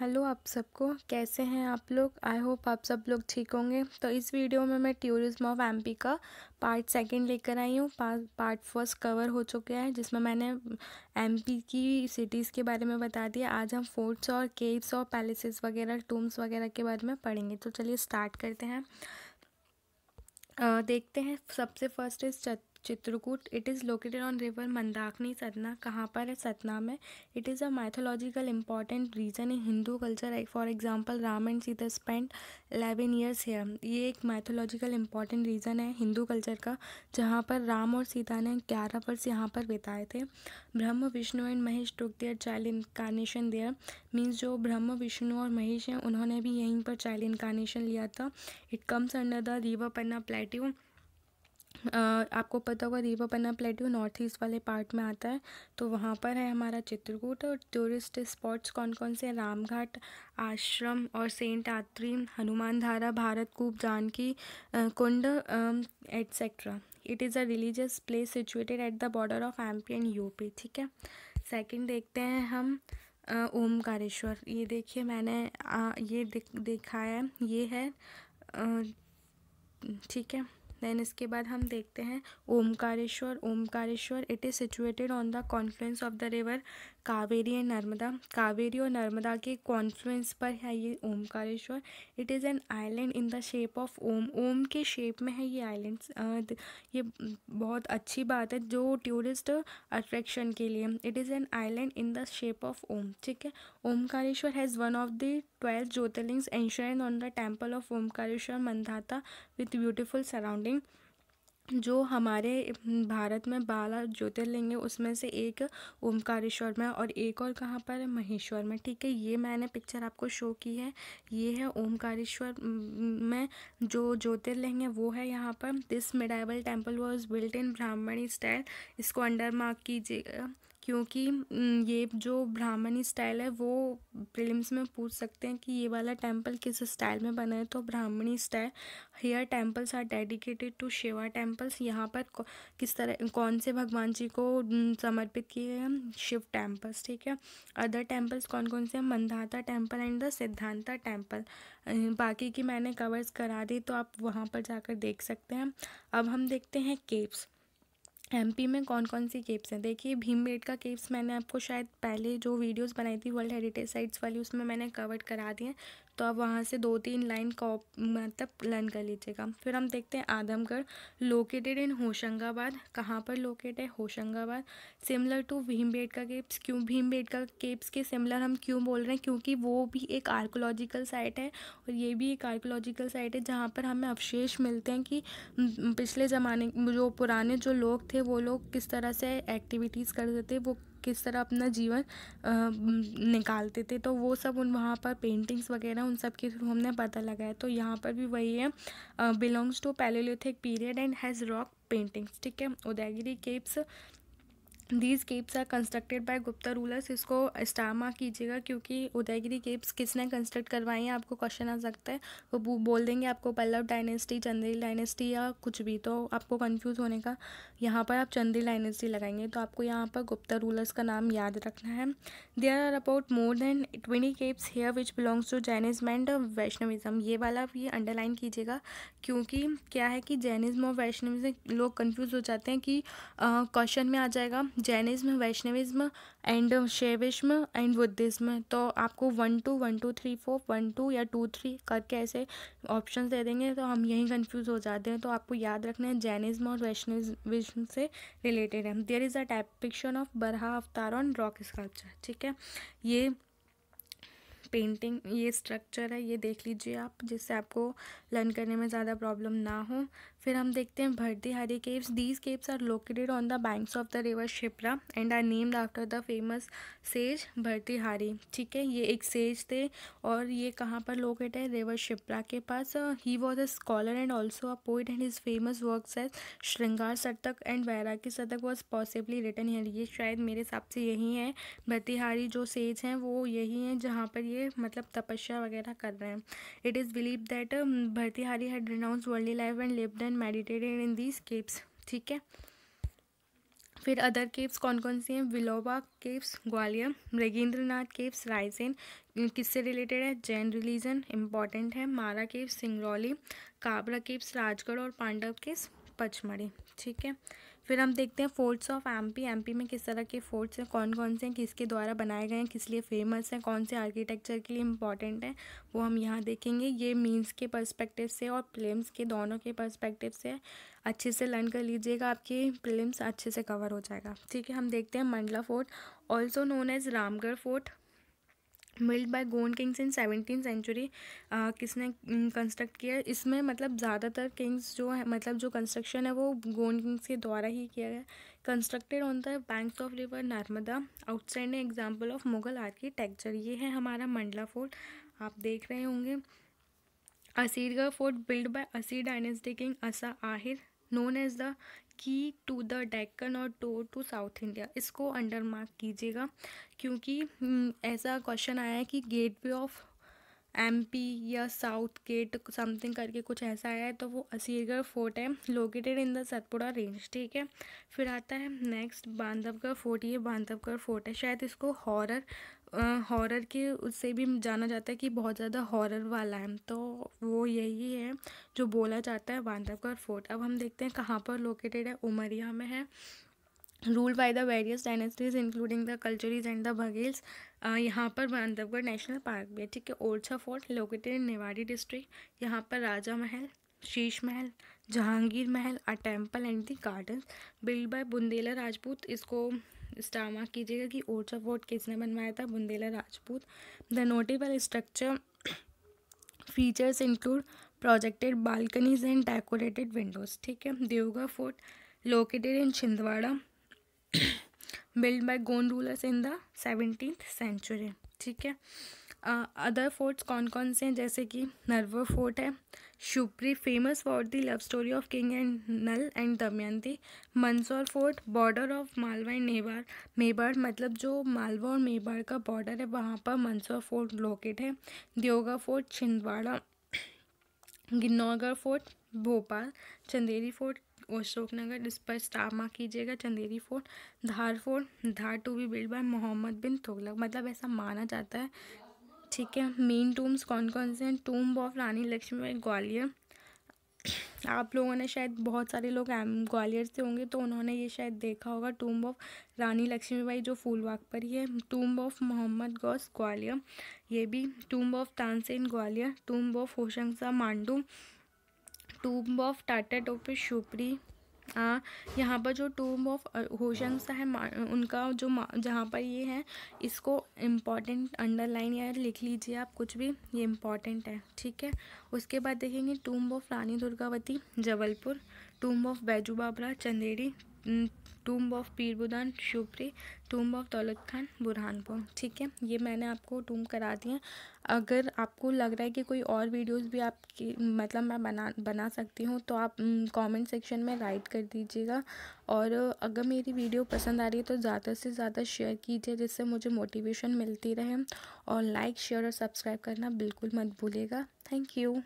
hello आप सबको कैसे हैं आप लोग आई होप आप सब लोग ठीक होंगे तो इस वीडियो में मैं टूरिज्म ऑफ एमपी का पार्ट सेकंड लेकर आई हूँ पार्ट फर्स्ट कवर हो चुका है जिसमें मैंने एमपी की सिटीज़ के बारे में बता दिया आज हम फोर्ट्स और केव्स और पैलेसेस वगैरह टूम्स वगैरह के बारे में पढ़ेंगे तो चलिए स्टार्ट करते हैं देखते हैं सबसे first is Chitrakoot it is located on river Mandakini Satna कहाँ पर है सतना में it is a mythological important region in Hindu culture for example Ram and Sita spend eleven years here ये एक माइथोलॉजिकल इंपॉर्टेंट रीजन है हिंदू कल्चर का जहाँ पर राम और सीता ने ग्यारह वर्ष यहाँ पर बिताए थे Brahma Vishnu and Mahesh took their child incarnation there means जो ब्रह्म विष्णु और महेश हैं उन्होंने भी यहीं पर चाइल्ड इनकारनेशन लिया था it comes under the river Panna plateau आपको पता होगा Rewa Panna plateau north east वाले पार्ट में आता है तो वहाँ पर है हमारा चित्रकूट और टूरिस्ट स्पॉट्स कौन कौन से रामघाट आश्रम और Saint Atri Hanuman Dhara Bharat Koop Janaki Kund etcetera it is a religious place situated at the border of M P and UP ठीक है सेकेंड देखते हैं हम ओमकारेश्वर ये देखिए मैंने आ, ये दिखाया देखा है ये है ठीक है देन इसके बाद हम देखते हैं Omkareshwar Omkareshwar it is situated on the confluence of the river Kaveri and Narmada Kaveri और नर्मदा के कॉन्फ्लुएंस पर है ये Omkareshwar it is an island in the shape of Om Om के शेप में है ये आइलैंड ये बहुत अच्छी बात है जो टूरिस्ट अट्रैक्शन के लिए it is an island in the shape of Om ठीक है Omkareshwar has one of the twelfth Jyotirlingas enshrine on the temple of Omkareshwar Mandhata with beautiful surrounding according जो हमारे हम्म, भारत में बारह ज्योतिर्लिंग है उसमें से एक ओमकारेश्वर में और एक और कहाँ पर है महेश्वर में ठीक है ये मैंने पिक्चर आपको शो की है ये है ओमकारेश्वर हम्म, में जो ज्योतिर्लिंग है वो है यहाँ पर this medieval temple was built in Brahmani style इसको अंडर मार्क कीजिएगा क्योंकि ये जो ब्राह्मणी स्टाइल है वो प्रिलिम्स में पूछ सकते हैं कि ये वाला टेम्पल किस स्टाइल में बना है तो Brahmani style here temples are dedicated to Shiva temples यहाँ पर किस तरह कौन से भगवान जी को समर्पित किए हैं शिव टेम्पल्स ठीक है अदर टेम्पल्स कौन कौन से हैं Mandhata temple and the Siddhanta temple बाकी की मैंने कवर्स करा दी तो आप वहाँ पर जाकर देख सकते हैं अब हम देखते हैं केव्स एमपी में कौन कौन सी केव्स हैं देखिए बेट का केव्स मैंने आपको शायद पहले जो वीडियोस बनाई थी वर्ल्ड हेरिटेज साइट्स वाली उसमें मैंने कवर करा दिए तो आप वहाँ से दो तीन लाइन कॉप मतलब लर्न कर लीजिएगा फिर हम देखते हैं आदमगढ़ लोकेटेड इन होशंगाबाद कहाँ पर लोकेट है Hoshangabad similar to Bhimbetka caves क्यों भीमबेटका केप्स के सिमिलर हम क्यों बोल रहे हैं क्योंकि वो भी एक आर्कोलॉजिकल साइट है और ये भी एक आर्कोलॉजिकल साइट है जहाँ पर हमें अवशेष मिलते हैं कि पिछले ज़माने जो पुराने जो लोग थे वो लोग किस तरह से एक्टिविटीज़ करते थे वो किस तरह अपना जीवन निकालते थे तो वो सब उन वहाँ पर पेंटिंग्स वगैरह उन सब के थ्रू हमने पता लगाया तो यहाँ पर भी वही है belongs to paleolithic period and has rock paintings ठीक है Udayagiri caves these caves are constructed by Gupta rulers इसको स्टामा कीजिएगा क्योंकि उदयगिरी केप्स किसने कंस्ट्रक्ट करवाई हैं आपको क्वेश्चन आ सकता है वो बोल देंगे आपको पल्लव डायनेस्टी चंदेल डायनेस्टी या कुछ भी तो आपको कंफ्यूज होने का यहाँ पर आप चंदेल डायनेस्टी लगाएंगे तो आपको यहाँ पर गुप्ता रूलर्स का नाम याद रखना है there are about more than twenty caves here which belongs to Jainism and Vaishnavism ये वाला आप ये अंडरलाइन कीजिएगा क्योंकि क्या है कि जैनिज़्म और वैष्णविज्म लोग कन्फ्यूज़ हो जाते हैं कि क्वेश्चन में आ जाएगा Jainism Vaishnavism and Shaivism and Buddhism तो आपको one two one two three four one two या टू थ्री करके ऐसे ऑप्शन दे देंगे तो हम यहीं कन्फ्यूज़ हो जाते हैं तो आपको याद रखना है जैनिज़्म और वैष्णविज़्म से रिलेटेड है there is a depiction of Varaha avatar on rock sculpture ठीक है ये पेंटिंग ये स्ट्रक्चर है ये देख लीजिए आप जिससे आपको लर्न करने में ज़्यादा प्रॉब्लम ना हो फिर हम देखते हैं Hari caves these caves are located on the banks of the river Shipra and are named after the famous sage Bhartrihari ठीक है ये एक सेज थे और ये कहाँ पर लोकेट है रिवर शिप्रा के पास ही was a scholar and also a poet and his famous work as Shringar Shatak and वैराकी शतक वॉज पॉसिबली रिटर्न हियर ये शायद मेरे हिसाब से यही है भर्तीहारी जो सेज हैं वो यही हैं जहाँ पर ये लिए मतलब तपस्या वगैरह कर रहे हैं it is believe that Bhartrihari had renounce world life and lived and meditated in these caves ठीक है फिर अदर केव्स कौन कौन सी हैं विलोबा केव्स ग्वालियर मृगेंद्रनाथ केव्स रायसेन किससे रिलेटेड है जैन रिलीजन इम्पॉर्टेंट है मारा केव्स सिंगरौली काबरा केव्स राजगढ़ और पांडव केव्स पचमढ़ी ठीक है फिर हम देखते हैं फोर्ट्स ऑफ एमपी एमपी में किस तरह के फोर्ट्स हैं कौन कौन से हैं किसके द्वारा बनाए गए हैं किस लिए फेमस हैं कौन से आर्किटेक्चर के लिए इंपॉर्टेंट हैं वो हम यहाँ देखेंगे ये मीन्स के पर्सपेक्टिव से और प्लेम्स के दोनों के पर्सपेक्टिव से अच्छे से लर्न कर लीजिएगा आपके प्रिलिम्स अच्छे से कवर हो जाएगा ठीक है हम देखते हैं Mandla fort also known as Ramgarh fort build by Gond kings in seventeen century किसने कंस्ट्रक्ट किया इसमें मतलब ज़्यादातर किंग्स जो है मतलब जो कंस्ट्रक्शन है वो गोन किंग्स के द्वारा ही किया गया constructed on the banks of river Narmada outside example of Mughal architecture ये है हमारा मंडला फोर्ट आप देख रहे होंगे Asirgarh fort build by Asir dynasty king Asa Ahir known as the key to the Deccan और टोर टू साउथ इंडिया इसको अंडर मार्क कीजिएगा क्योंकि हम्म, ऐसा क्वेश्चन आया है कि गेटवे ऑफ एमपी या साउथ गेट समथिंग करके कुछ ऐसा है तो वो असीरगढ़ फोर्ट है located in the Satpura range ठीक है फिर आता है नेक्स्ट बांधवगढ़ फोर्ट ये बांधवगढ़ फोर्ट है शायद इसको हॉरर हॉरर के उससे भी जाना जाता है कि बहुत ज़्यादा हॉरर वाला है तो वो यही है जो बोला जाता है बांधवगढ़ फोर्ट अब हम देखते हैं कहाँ पर लोकेटेड है उमरिया में है ruled by the various dynasties including the Kalachuris and the Baghels यहाँ पर बांधवगढ़ नेशनल पार्क भी है ठीक है Orchha fort located in Niwari district यहाँ पर Raja Mahal Sheesh Mahal Jahangir Mahal a temple and the garden build by Bundela Rajput इसको स्टार मार्क कीजिएगा कि ओरछा फोर्ट किसने बनवाया था Bundela Rajput the notable structure features include projected balconies and decorated windows ठीक है Deogarh fort located in Chhindwara build by Gond rulers in the seventeen century ठीक है अदर फोर्ट्स कौन कौन से हैं जैसे कि नरवर फोर्ट है Shivpuri famous for the love story of king and Nal and Damayanti Mandsaur fort border of Malwa and Mewar Mewar मतलब जो मालवा और मेवाड़ का बॉर्डर है वहाँ पर मंदसौर फोर्ट लोकेट है Deogarh fort Chhindwara Ginnorgarh fort Bhopal Chanderi fort Ashoknagar इस पर स्टार मार्क कीजिएगा Chanderi fort Dhar fort Dhar to be build by Mohammad bin Tughlaq मतलब ऐसा माना जाता है ठीक है मेन टूम्स कौन कौन से हैं टूम्ब ऑफ रानी लक्ष्मीबाई ग्वालियर आप लोगों ने शायद बहुत सारे लोग ग्वालियर से होंगे तो उन्होंने ये शायद देखा होगा टूम्ब ऑफ रानी लक्ष्मीबाई जो फूलबाग पर ही है टूम्ब ऑफ मोहम्मद गौस ग्वालियर ये भी tomb of Tansen Gwalior tomb of Hoshangshah Mandu tomb of Tatya Tope Shivpuri यहाँ पर जो टूम ऑफ होशंस है उनका जो जहाँ पर ये है इसको इम्पॉर्टेंट अंडरलाइन या लिख लीजिए आप कुछ भी ये इम्पॉर्टेंट है ठीक है उसके बाद देखेंगे tomb of Rani Durgavati Jabalpur tomb of Baiju Bawra Chanderi tomb of Pirbudhan Budhan Shivpuri tomb of Daulat Khan Burhanpur ठीक है ये मैंने आपको टूम करा दी है अगर आपको लग रहा है कि कोई और वीडियोस भी आपकी मतलब मैं बना बना सकती हूँ तो आप कमेंट सेक्शन में राइट कर दीजिएगा और अगर मेरी वीडियो पसंद आ रही है तो ज़्यादा से ज़्यादा शेयर कीजिए जिससे मुझे मोटिवेशन मिलती रहे और लाइक शेयर और सब्सक्राइब करना बिल्कुल मत भूलिएगा थैंक यू